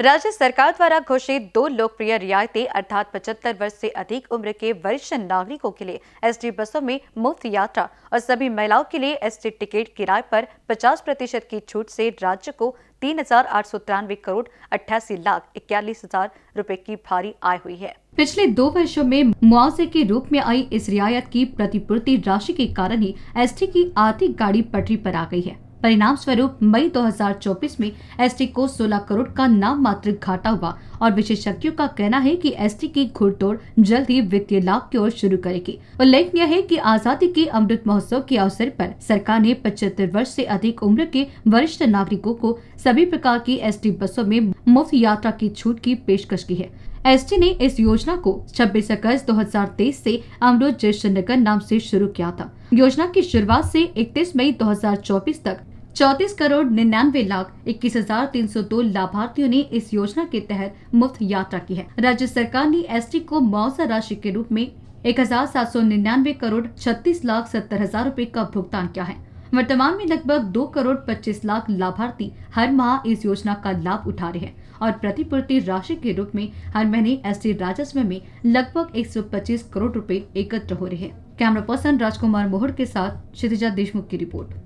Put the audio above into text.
राज्य सरकार द्वारा घोषित दो लोकप्रिय रियायतें अर्थात पचहत्तर वर्ष से अधिक उम्र के वरिष्ठ नागरिकों के लिए एसटी बसों में मुफ्त यात्रा और सभी महिलाओं के लिए एसटी टिकट किराए पर 50 प्रतिशत की छूट से राज्य को तीन हजार आठ सौ तिरानवे करोड़ अट्ठासी लाख इक्यालीस हजार रूपए की भारी आय हुई है पिछले दो वर्षों में मुआवजे के रूप में आई इस रियायत की प्रतिपूर्ति राशि के कारण ही एस की आर्थिक गाड़ी पटरी आरोप आ गयी है परिणाम स्वरूप मई 2024 में एसटी को 16 करोड़ का नाम मात्र घाटा हुआ और विशेषज्ञों का कहना है कि एसटी की घुड़तोड़ जल्द ही वित्तीय लाभ की ओर शुरू करेगी उल्लेखनीय है कि आजादी के अमृत महोत्सव के अवसर पर सरकार ने पचहत्तर वर्ष से अधिक उम्र के वरिष्ठ नागरिकों को सभी प्रकार की एस बसों में मुफ्त यात्रा की छूट की पेशकश की है एस ने इस योजना को 26 अगस्त 2023 से अमरोज जयशंकर नाम से शुरू किया था योजना की शुरुआत से 31 मई 2024 तक चौतीस करोड़ निन्यानवे लाख इक्कीस हजार तीन सौ दो लाभार्थियों ने इस योजना के तहत मुफ्त यात्रा की है राज्य सरकार ने एस को मुआवजा राशि के रूप में एक हजार सात सौ निन्यानवे करोड़ छत्तीस लाख सत्तर हजार रूपए का भुगतान किया है वर्तमान में लगभग दो करोड़ पच्चीस लाख लाभार्थी हर माह इस योजना का लाभ उठा रहे हैं और प्रतिपूर्ति राशि के रूप में हर महीने एस राजस्व में लगभग एक करोड़ रूपए एकत्र हो रहे हैं कैमरा पर्सन राजकुमार मोहर के साथ क्षितिजा देशमुख की रिपोर्ट